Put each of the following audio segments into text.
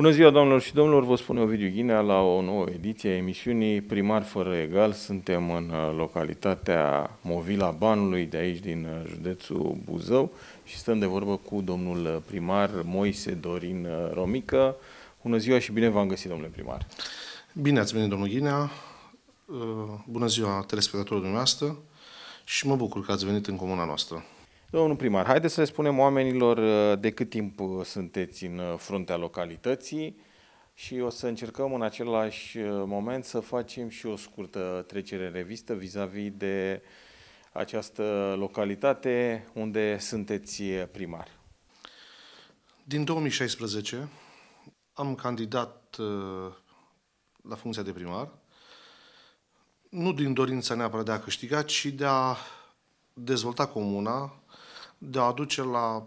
Bună ziua, doamnelor și domnilor! Vă spune Ovidiu Ghinea la o nouă ediție a emisiunii Primar fără egal. Suntem în uh, localitatea Movila Banului, de aici din uh, județul Buzău și stăm de vorbă cu domnul uh, primar Moise Dorin Romică. Bună ziua și bine v-am găsit, domnule primar! Bine ați venit, domnul Ghinea! Bună ziua, telespectatorul dumneavoastră! Și mă bucur că ați venit în comuna noastră. Domnul primar, haideți să le spunem oamenilor uh, de cât timp uh, sunteți în uh, fruntea localității și o să încercăm în același moment să facem și o scurtă trecere în revistă vis-a-vis de această localitate unde sunteți primar. Din 2016 am candidat la funcția de primar, nu din dorința neapărat de a câștiga, ci de a dezvolta comuna, de a aduce la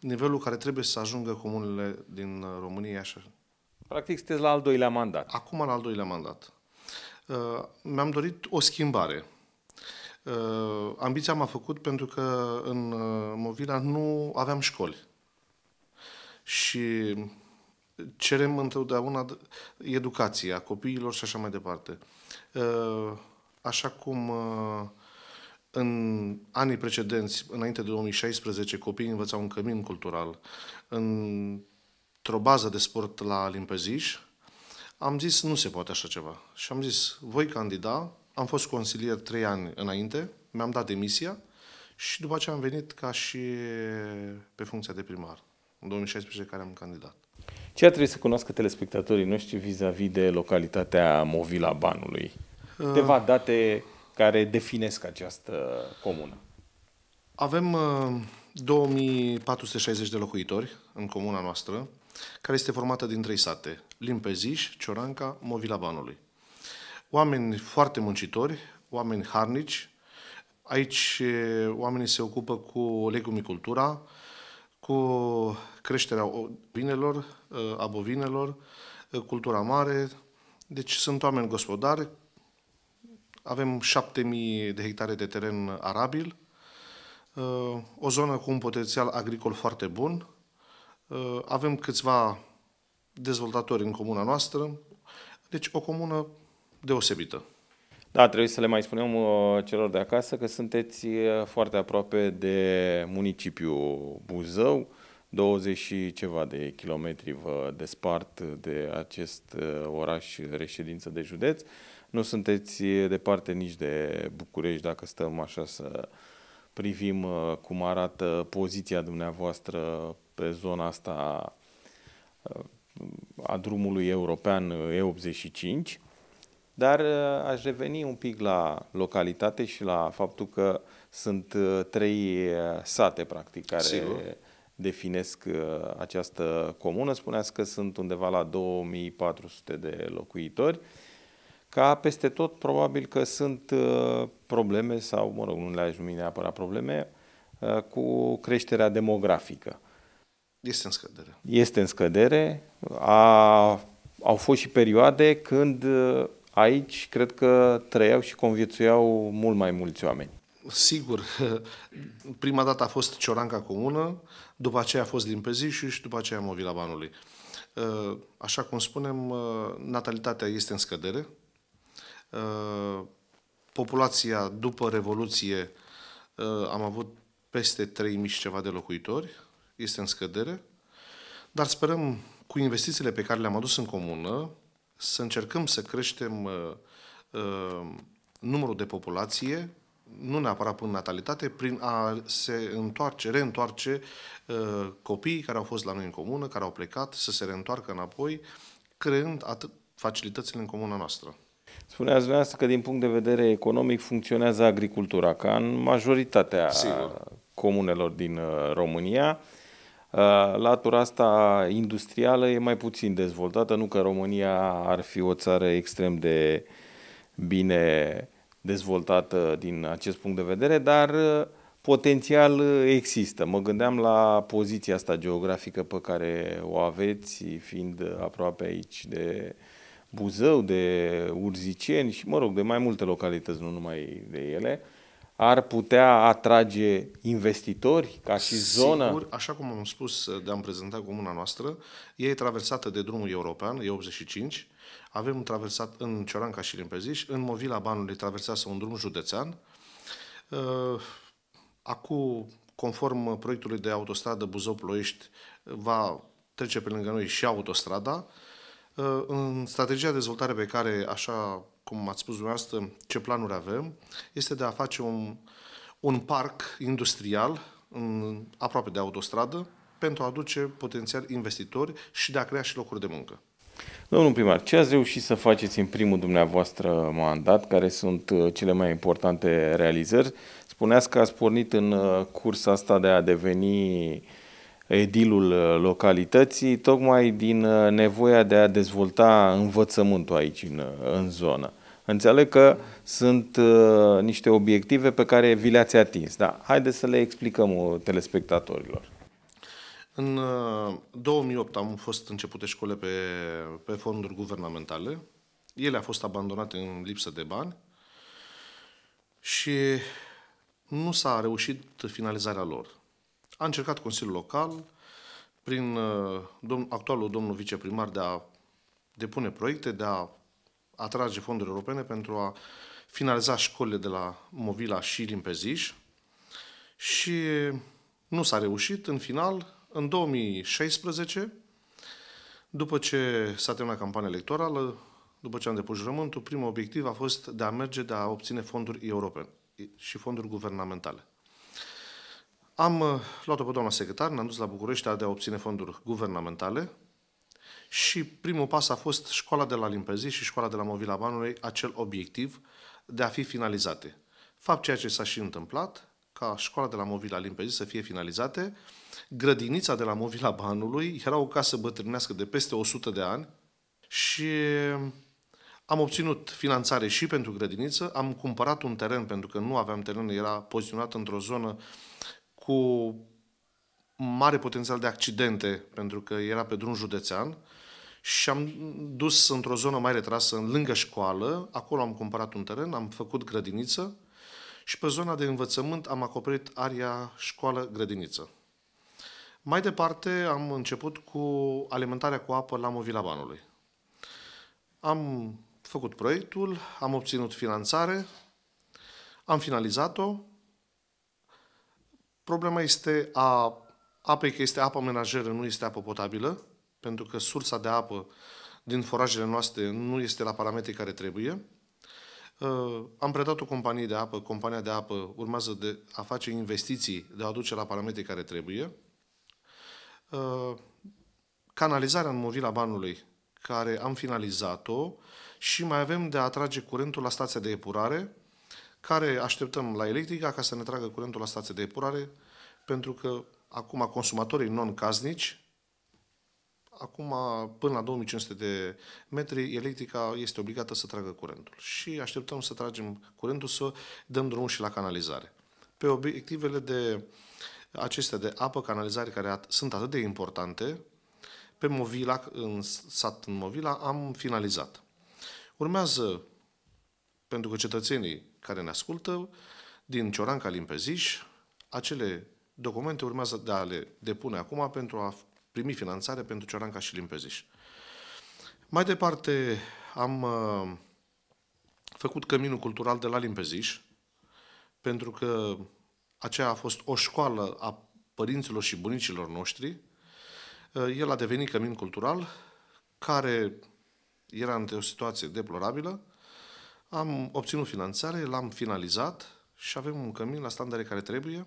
nivelul care trebuie să ajungă comunele din România așa. Practic sunteți la al doilea mandat. Acum la al doilea mandat. Uh, mi-am dorit o schimbare. Uh, ambiția m-a făcut pentru că în uh, Movila nu aveam școli. Și cerem întotdeauna educația copiilor și așa mai departe. așa cum uh, în anii precedenți, înainte de 2016, copiii învățau un cămin cultural, într-o bază de sport la Limpeziș. Am zis, nu se poate așa ceva. Și am zis, voi candida, am fost consilier trei ani înainte, mi-am dat demisia și după aceea am venit ca și pe funcția de primar, în 2016 care am candidat. Ce trebuie să cunoască telespectatorii noștri vis-a-vis -vis de localitatea Movila Banului? Uh. Câteva date care definesc această comună? Avem 2460 uh, de locuitori în comuna noastră, care este formată din trei sate, Limpeziș, Cioranca, Movila Banului. Oameni foarte muncitori, oameni harnici, aici uh, oamenii se ocupă cu legumicultura, cu creșterea vinelor, uh, a bovinelor, cultura mare, deci sunt oameni gospodari avem 7000 de hectare de teren arabil, uh, o zonă cu un potențial agricol foarte bun. Uh, avem câțiva dezvoltatori în comuna noastră, deci o comună deosebită. Da, trebuie să le mai spunem uh, celor de acasă că sunteți foarte aproape de municipiul Buzău, 20 și ceva de kilometri vă despart de acest oraș reședință de județ. Nu sunteți departe nici de București dacă stăm așa să privim uh, cum arată poziția dumneavoastră pe zona asta uh, a drumului european uh, E85. Dar aș reveni un pic la localitate și la faptul că sunt trei sate, practic, care Sigur. definesc această comună. Spuneați că sunt undeva la 2400 de locuitori ca peste tot probabil că sunt uh, probleme sau, mă rog, nu le-aș numi neapărat probleme, uh, cu creșterea demografică. Este în scădere. Este în scădere. A, au fost și perioade când uh, aici cred că trăiau și conviețuiau mult mai mulți oameni. Sigur, prima dată a fost Cioranca Comună, după aceea a fost din Pezișu și după aceea Movila Banului. Așa cum spunem, natalitatea este în scădere, Uh, populația după Revoluție uh, am avut peste 3.000 și ceva de locuitori, este în scădere, dar sperăm cu investițiile pe care le-am adus în comună să încercăm să creștem uh, numărul de populație, nu neapărat până natalitate, prin a se întoarce, reîntoarce copiii care au fost la noi în comună, care au plecat, să se reîntoarcă înapoi, creând atât facilitățile în comuna noastră. Spuneați dumneavoastră că din punct de vedere economic funcționează agricultura, ca în majoritatea Sigur. comunelor din uh, România. Uh, latura asta industrială e mai puțin dezvoltată, nu că România ar fi o țară extrem de bine dezvoltată din acest punct de vedere, dar uh, potențial există. Mă gândeam la poziția asta geografică pe care o aveți, fiind aproape aici de Buzău, de Urziceni și, mă rog, de mai multe localități, nu numai de ele, ar putea atrage investitori ca și Sigur, zonă? așa cum am spus de-am prezentat comuna noastră, ea e traversată de drumul european, E85, avem un traversat în Cioranca și Limpeziș, în Movila Banului traversează un drum județean, uh, acum, conform proiectului de autostradă Buzău-Ploiești, va trece pe lângă noi și autostrada, în strategia de dezvoltare pe care, așa cum ați spus dumneavoastră, ce planuri avem, este de a face un, un parc industrial în, aproape de autostradă pentru a aduce potențial investitori și de a crea și locuri de muncă. Domnul primar, ce ați reușit să faceți în primul dumneavoastră mandat? Care sunt uh, cele mai importante realizări? Spuneați că ați pornit în uh, cursa asta de a deveni edilul uh, localității, tocmai din uh, nevoia de a dezvolta învățământul aici în, uh, în zonă. Înțeleg că sunt uh, niște obiective pe care vi le-ați atins, da. Haideți să le explicăm telespectatorilor. În 2008 am fost începute școle pe, pe fonduri guvernamentale. Ele au fost abandonate în lipsă de bani și nu s-a reușit finalizarea lor. A încercat Consiliul Local, prin uh, domn, actualul domnul viceprimar, de a depune proiecte, de a atrage fonduri europene pentru a finaliza școlile de la Movila și Limpeziș și nu s-a reușit. În final, în 2016, după ce s-a terminat campania electorală, după ce am depus jurământul, primul obiectiv a fost de a merge, de a obține fonduri europene și fonduri guvernamentale. Am uh, luat-o pe doamna secretar, ne-am dus la București de a obține fonduri guvernamentale și primul pas a fost școala de la limpezi și școala de la Movila Banului, acel obiectiv de a fi finalizate. Fapt ceea ce s-a și întâmplat, ca școala de la Movila Limpezi să fie finalizate, grădinița de la Movila Banului era o casă bătrânească de peste 100 de ani și am obținut finanțare și pentru grădiniță, am cumpărat un teren pentru că nu aveam teren, era poziționat într-o zonă uh, cu mare potențial de accidente, pentru că era pe drum județean, și am dus într-o zonă mai retrasă, în lângă școală, acolo am cumpărat un teren, am făcut grădiniță și pe zona de învățământ am acoperit aria școală-grădiniță. Mai departe am început cu alimentarea cu apă la Movila Banului. Am făcut proiectul, am obținut finanțare, am finalizat-o Problema este a apei, că este apă menajeră, nu este apă potabilă, pentru că sursa de apă din forajele noastre nu este la parametrii care trebuie. Uh, am predat o companie de apă, compania de apă urmează de a face investiții, de a aduce la parametrii care trebuie. Uh, canalizarea în movila banului, care am finalizat-o și mai avem de a atrage curentul la stația de epurare, care așteptăm la electrica ca să ne tragă curentul la stație de epurare, pentru că acum consumatorii non caznici acum până la 2500 de metri, electrica este obligată să tragă curentul. Și așteptăm să tragem curentul, să dăm drumul și la canalizare. Pe obiectivele de acestea de apă, canalizare, care sunt atât de importante, pe Movila, în sat în Movila, am finalizat. Urmează, pentru că cetățenii care ne ascultă, din Cioranca Limpeziș, acele documente urmează de a le depune acum pentru a primi finanțare pentru Cioranca și Limpeziș. Mai departe, am uh, făcut căminul cultural de la Limpeziș, pentru că aceea a fost o școală a părinților și bunicilor noștri. Uh, el a devenit cămin cultural, care era într-o situație deplorabilă, am obținut finanțare, l-am finalizat și avem un cămin la standarde care trebuie.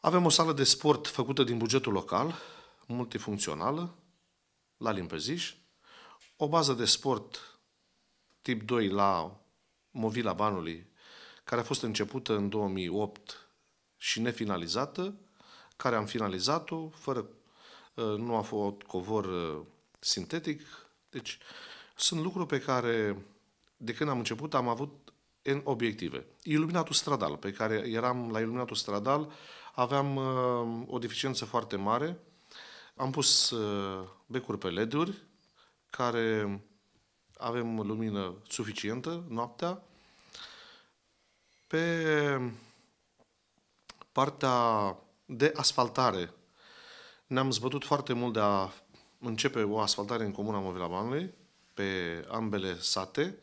Avem o sală de sport făcută din bugetul local, multifuncțională, la Limpeziș, o bază de sport tip 2 la Movila Banului, care a fost începută în 2008 și nefinalizată, care am finalizat-o, fără, ă, nu a fost covor ă, sintetic, deci sunt lucruri pe care de când am început, am avut în obiective. Iluminatul stradal, pe care eram la iluminatul stradal, aveam uh, o deficiență foarte mare. Am pus uh, becuri pe LED-uri, care avem lumină suficientă noaptea. Pe partea de asfaltare, ne-am zbătut foarte mult de a începe o asfaltare în comuna Movila Banului, pe ambele sate.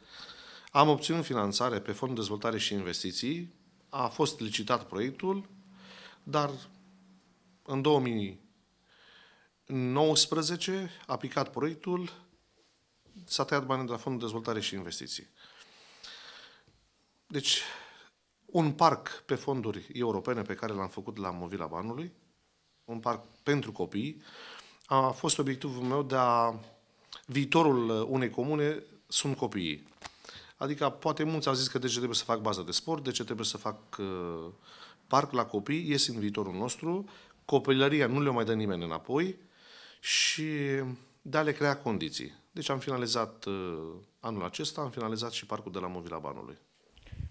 Am obținut finanțare pe Fondul de Dezvoltare și Investiții, a fost licitat proiectul, dar în 2019 a picat proiectul, s-a tăiat banii de la Fondul de Dezvoltare și Investiții. Deci, un parc pe fonduri europene pe care l-am făcut la Movila Banului, un parc pentru copii, a fost obiectivul meu de a viitorul uh, unei comune sunt copiii. Adică poate mulți au zis că de ce trebuie să fac bază de sport, de ce trebuie să fac uh, parc la copii, ies în viitorul nostru, copilăria nu le o mai dă nimeni înapoi și de a le crea condiții. Deci am finalizat uh, anul acesta, am finalizat și parcul de la Movila Banului.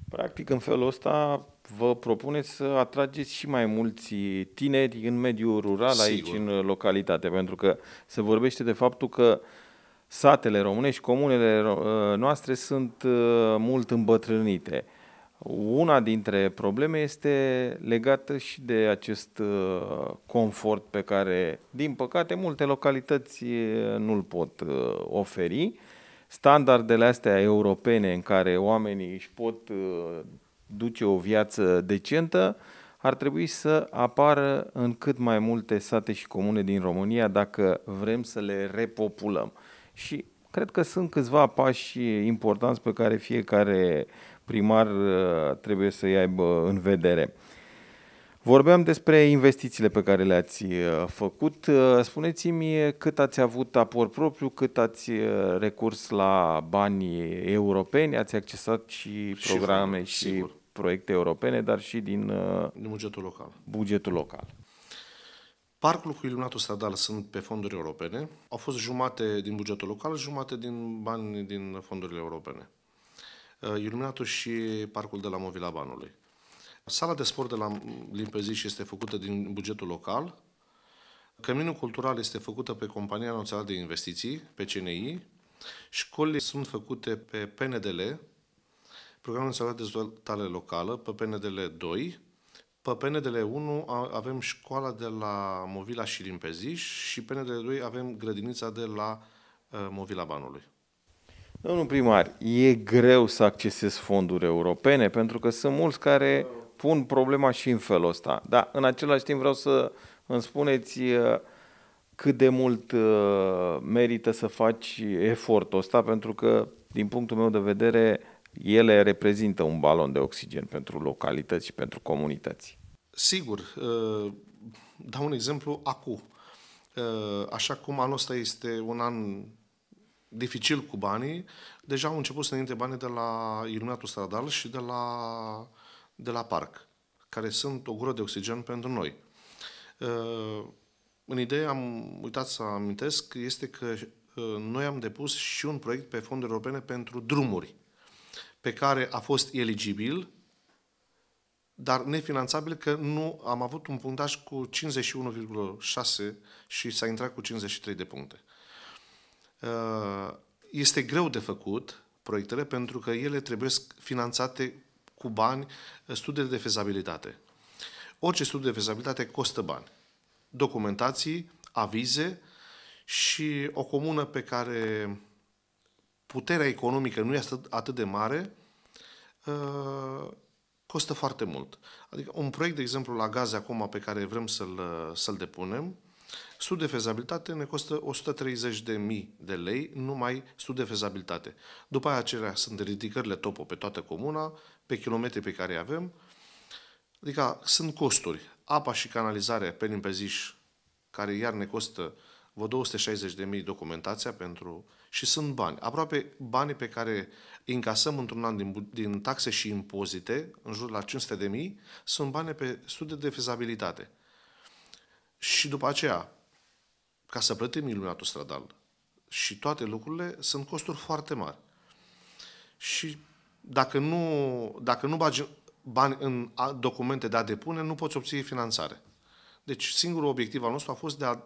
Practic, în felul ăsta, vă propuneți să atrageți și mai mulți tineri în mediul rural Sigur. aici, în localitate, pentru că se vorbește de faptul că uh, satele românești, comunele ă, noastre sunt ă, mult îmbătrânite. Una dintre probleme este legată și de acest ă, confort pe care, din păcate, multe localități nu-l pot oferi. Standardele astea europene în care oamenii își pot duce o viață decentă ar trebui să apară în cât mai multe sate și comune din România dacă vrem să le repopulăm. Și cred că sunt câțiva pași importanți pe care fiecare primar uh, trebuie să-i aibă în vedere. Vorbeam despre investițiile pe care le-ați uh, făcut. Uh, spuneți-mi cât ați avut aport propriu, cât ați recurs la bani europeni, ați accesat și, și programe și proiecte europene, dar și din, din bugetul local. Bugetul local. Parcul cu iluminatul stradal sunt pe fonduri europene. Au fost jumate din bugetul local, jumate din bani din fondurile europene. Uh, iluminatul și parcul de la Movila Banului. Sala de sport de la Limpeziș este făcută din bugetul local. Căminul cultural este făcută pe Compania Națională de Investiții, pe CNI. Școlile sunt făcute pe PNDL, Programul Național de Dezvoltare Locală, pe PNDL 2, pe PNDL 1 avem școala de la Movila și Limpeziș și PNDL 2 avem grădinița de la uh, Movila Banului. Domnul primar, e greu să accesezi fonduri europene pentru că sunt mulți care pun problema și în felul ăsta. Dar în același timp vreau să îmi spuneți uh, cât de mult uh, merită să faci efortul ăsta pentru că, din punctul meu de vedere, ele reprezintă un balon de oxigen pentru localități și pentru comunități. Sigur, uh, dau un exemplu acum. Uh, așa cum anul ăsta este un an dificil cu banii, deja au început să ne intre banii de la iluminatul stradal și de la, de la parc, care sunt o gură de oxigen pentru noi. Uh, în idee, am uitat să amintesc, este că noi am depus și un proiect pe fonduri europene pentru drumuri pe care a fost eligibil, dar nefinanțabil că nu am avut un punctaj cu 51,6 și s-a intrat cu 53 de puncte. Uh, este greu de făcut proiectele pentru că ele trebuie finanțate cu bani uh, studiile de fezabilitate. Orice studiu de fezabilitate costă bani. Documentații, avize și o comună pe care puterea economică nu este atât de mare, uh, costă foarte mult. Adică un proiect, de exemplu, la gaze acum pe care vrem să-l, uh, să-l depunem, studiul de fezabilitate ne costă 130.000 de lei numai studiul de fezabilitate. După aceea acelea sunt ridicările topo pe toată comuna, pe kilometri pe care avem. Adică sunt costuri. Apa și canalizare pe limpeziș, care iar ne costă Vă 260.000 documentația pentru... și sunt bani. Aproape banii pe care îi încasăm într-un an din, din taxe și impozite, în jur la 500.000, sunt bani pe studii de fezabilitate. Și după aceea, ca să plătim iluminatul stradal și toate lucrurile, sunt costuri foarte mari. Și dacă nu, dacă nu bagi bani în documente de a depune, nu poți obține finanțare. Deci singurul obiectiv al nostru a fost de a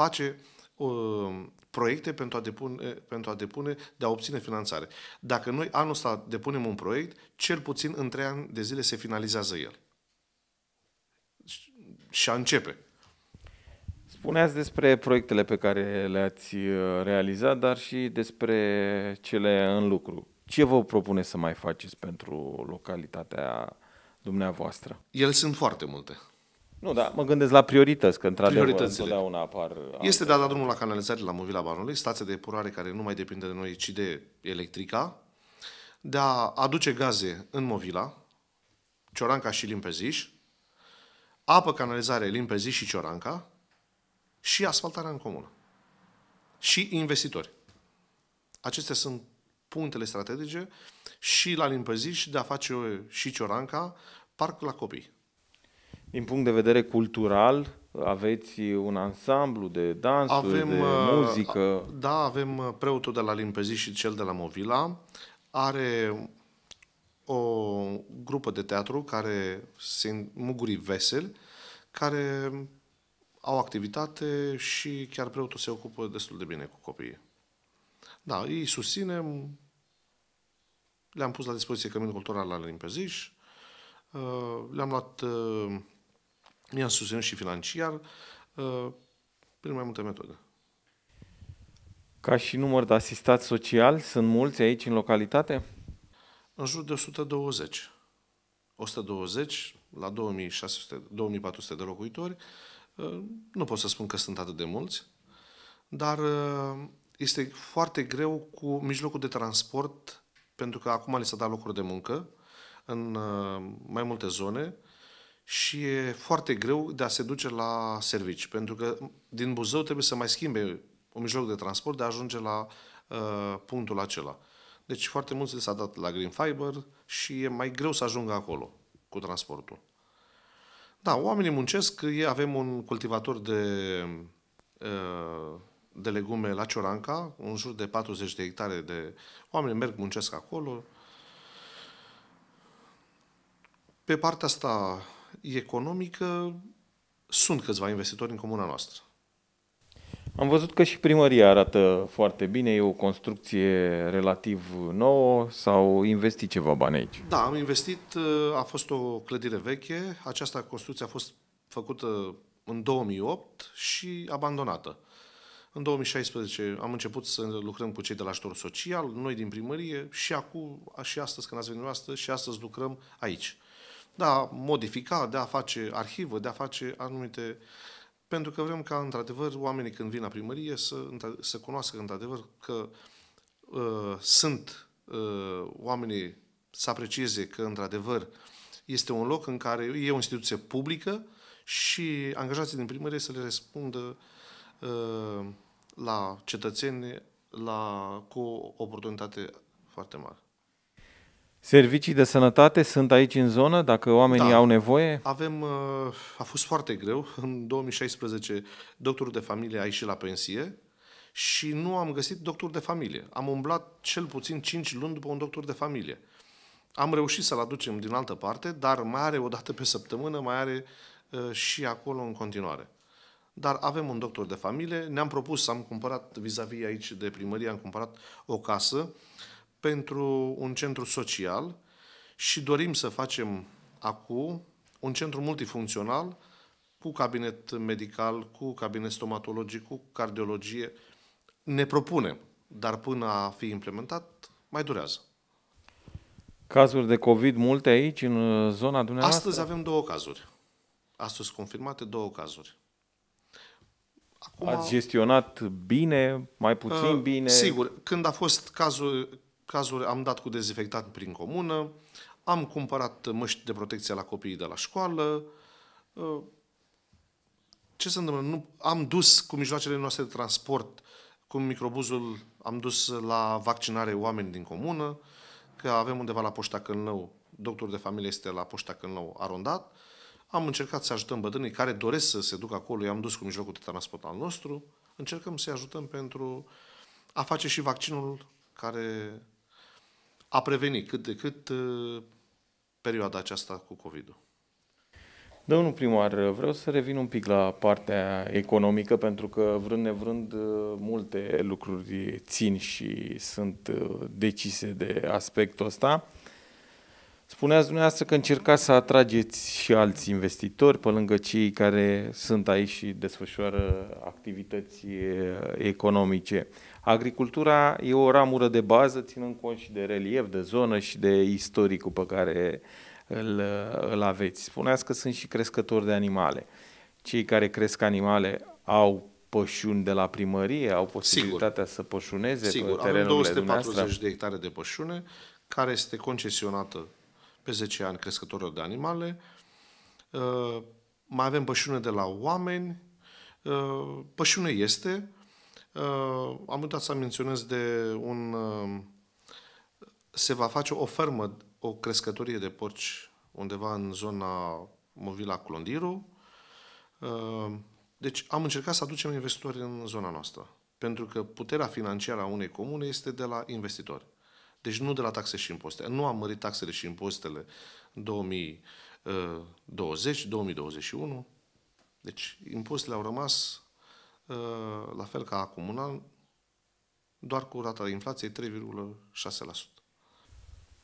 face uh, proiecte pentru a, depune, pentru a depune, de a obține finanțare. Dacă noi anul ăsta depunem un proiect, cel puțin în trei ani de zile se finalizează el. Și a începe. Spuneați despre proiectele pe care le-ați uh, realizat, dar și despre cele în lucru. Ce vă propune să mai faceți pentru localitatea dumneavoastră? Ele sunt foarte multe. Nu, dar mă gândesc la priorități, că într-adevăr întotdeauna apar... Este dat la drumul la canalizare la Movila Banului, stația de epurare care nu mai depinde de noi, ci de electrica, de a aduce gaze în Movila, Cioranca și Limpeziș, apă, canalizare, Limpeziș și Cioranca și asfaltarea în comună. Și investitori. Acestea sunt punctele strategice și la Limpeziș de a face și Cioranca parc la copii. Din punct de vedere cultural, aveți un ansamblu de dansuri, avem, de uh, muzică. Da, avem uh, preotul de la Limpezi și cel de la Movila. Are o grupă de teatru care sunt muguri vesel, care au activitate și chiar preotul se ocupă destul de bine cu copiii. Da, îi susținem, le-am pus la dispoziție Căminul Cultural la Limpeziș, uh, le-am luat i-am susținut și financiar uh, prin mai multe metode. Ca și număr de asistați social, sunt mulți aici în localitate? În jur de 120. 120 la 2600, 2400 de locuitori. Uh, nu pot să spun că sunt atât de mulți, dar uh, este foarte greu cu mijlocul de transport, pentru că acum li s-a dat locuri de muncă în mai multe zone, și e foarte greu de a se duce la servici, pentru că din Buzău trebuie să mai schimbe un mijloc de transport de a ajunge la uh, punctul acela. Deci foarte mult s-a dat la Green Fiber și e mai greu să ajungă acolo cu transportul. Da, oamenii muncesc, avem un cultivator de, uh, de legume la Cioranca, în jur de 40 de hectare de oameni merg, muncesc acolo. Pe partea asta economică, sunt câțiva investitori în comuna noastră. Am văzut că și primăria arată foarte bine, e o construcție relativ nouă, sau investi ceva bani aici? Da, am investit, a fost o clădire veche, această construcție a fost făcută în 2008 și abandonată. În 2016 am început să lucrăm cu cei de la ajutor social, noi din primărie și acum, și astăzi când ați venit astăzi, și astăzi lucrăm aici de a modifica, de a face arhivă, de a face anumite... Pentru că vrem ca, într-adevăr, oamenii când vin la primărie să, să cunoască, într-adevăr, că uh, sunt uh, oamenii să aprecieze că, într-adevăr, este un loc în care e o instituție publică și angajații din primărie să le răspundă uh, la cetățeni la, cu o oportunitate foarte mare. Servicii de sănătate sunt aici în zonă, dacă oamenii da. au nevoie? Avem, uh, a fost foarte greu. În 2016, doctorul de familie a ieșit la pensie și nu am găsit doctor de familie. Am umblat cel puțin 5 luni după un doctor de familie. Am reușit să-l aducem din altă parte, dar mai are o dată pe săptămână, mai are uh, și acolo în continuare. Dar avem un doctor de familie, ne-am propus, am cumpărat vis-a-vis aici de primărie, am cumpărat o casă pentru un centru social și dorim să facem acum un centru multifuncțional cu cabinet medical, cu cabinet stomatologic, cu cardiologie. Ne propunem, dar până a fi implementat, mai durează. Cazuri de COVID multe aici, în uh, zona dumneavoastră? Astăzi avem două cazuri. Astăzi confirmate două cazuri. Acum, Ați gestionat bine, mai puțin uh, bine? Sigur, când a fost cazul, cazuri am dat cu dezinfectant prin comună, am cumpărat măști de protecție la copiii de la școală. Uh, ce se întâmplă? Nu, am dus cu mijloacele noastre de transport, cu microbuzul, am dus la vaccinare oameni din comună, că avem undeva la Poșta Cănlău, doctorul de familie este la Poșta Cănlău arondat. Am încercat să ajutăm bătrânii care doresc să se ducă acolo, i-am dus cu mijlocul de transport al nostru. Încercăm să-i ajutăm pentru a face și vaccinul care a prevenit cât de cât uh, perioada aceasta cu COVID-ul. Domnul da, primar, vreau să revin un pic la partea economică, pentru că vrând nevrând uh, multe lucruri țin și sunt uh, decise de aspectul ăsta. Spuneați dumneavoastră că încercați să atrageți și alți investitori pe lângă cei care sunt aici și desfășoară activități economice. Agricultura e o ramură de bază, ținând cont și de relief, de zonă și de istoricul pe care îl, îl aveți. Spuneați că sunt și crescători de animale. Cei care cresc animale au pășuni de la primărie, au posibilitatea Sigur. să pășuneze Sigur. pe terenurile Avem 240 dumneavoastră. de hectare de pășune care este concesionată pe 10 ani crescătorilor de animale. Uh, mai avem pășune de la oameni. Uh, pășune este, Uh, am uitat să menționez de un... Uh, se va face o fermă, o crescătorie de porci undeva în zona Movila Clondiru. Uh, deci am încercat să aducem investitori în zona noastră. Pentru că puterea financiară a unei comune este de la investitori. Deci nu de la taxe și impozite. Nu am mărit taxele și impozitele 2020-2021. Deci impozitele au rămas Uh, la fel ca acum un an, doar cu rata inflație 3,6%.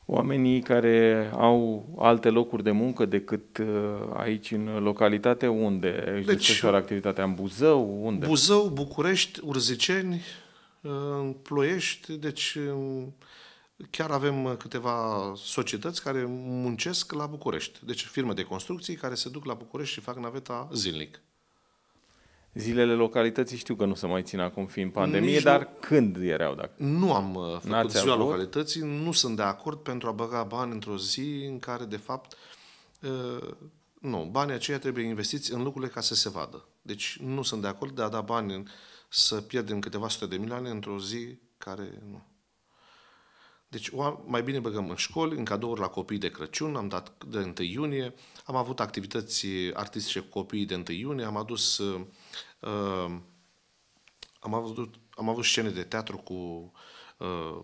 Oamenii care au alte locuri de muncă decât uh, aici în localitate, unde își deci, desfășoară activitatea? În Buzău? Unde? Buzău, București, Urziceni, uh, Ploiești, deci um, chiar avem câteva societăți care muncesc la București. Deci firme de construcții care se duc la București și fac naveta zilnic. Zilele localității știu că nu se mai țin acum fiind pandemie, Nici dar nu... când erau? Dacă... Nu am uh, făcut ziua avut? localității, nu sunt de acord pentru a băga bani într-o zi în care, de fapt, uh, nu, banii aceia trebuie investiți în lucrurile ca să se vadă. Deci nu sunt de acord de a da bani să pierdem câteva sute de milioane într-o zi care nu. Deci mai bine băgăm în școli, în cadouri la copii de Crăciun, am dat de 1 iunie, am avut activități artistice cu copiii de 1 iunie, am adus uh, uh, am, avut, am avut scene de teatru cu uh,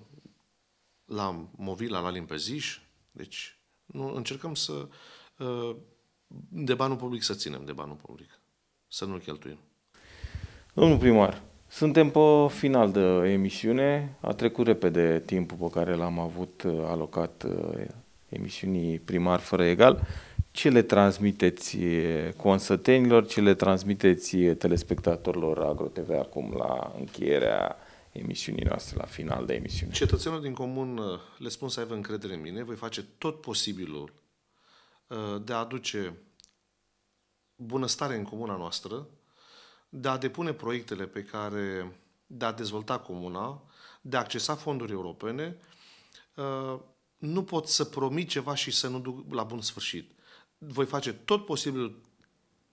la Movila, la Limpeziș, deci nu, încercăm să uh, de banul public să ținem de banul public, să nu-l cheltuim. Domnul primar, suntem pe final de emisiune. A trecut repede timpul pe care l-am avut uh, alocat uh, emisiunii Primar Fără Egal. Ce le transmiteți consătenilor, ce le transmiteți telespectatorilor AgroTV acum la încheierea emisiunii noastre, la final de emisiune? Cetățenilor din comun uh, le spun să aibă încredere în mine. Voi face tot posibilul de a aduce bunăstare în comuna noastră, de a depune proiectele pe care, de a dezvolta comuna, de a accesa fonduri europene, uh, nu pot să promit ceva și să nu duc la bun sfârșit. Voi face tot posibilul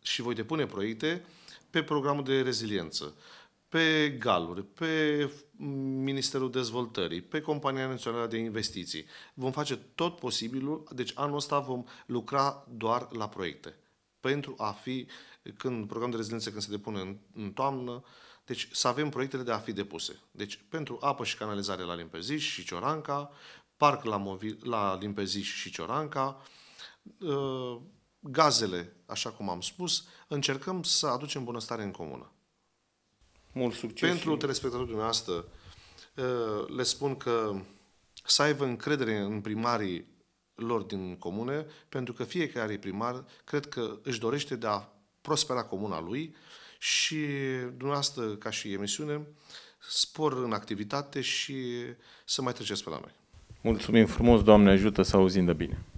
și voi depune proiecte pe programul de reziliență, pe galuri, pe Ministerul Dezvoltării, pe Compania Națională de Investiții. Vom face tot posibilul, deci anul ăsta vom lucra doar la proiecte pentru a fi uh, când programul de rezidență când se depune în, în toamnă, deci să avem proiectele de a fi depuse. Deci pentru apă și canalizare la Limpeziș și Cioranca, parc la, Movi, la Limpeziș și Cioranca, ă, gazele, așa cum am spus, încercăm să aducem bunăstare în comună. Mult succes! Pentru telespectatorii dumneavoastră, ă, le spun că să aibă încredere în primarii lor din comune, pentru că fiecare primar cred că își dorește de a prospera comuna lui și dumneavoastră, ca și emisiune, spor în activitate și să mai treceți pe la noi. Mulțumim frumos, Doamne ajută să auzim de bine.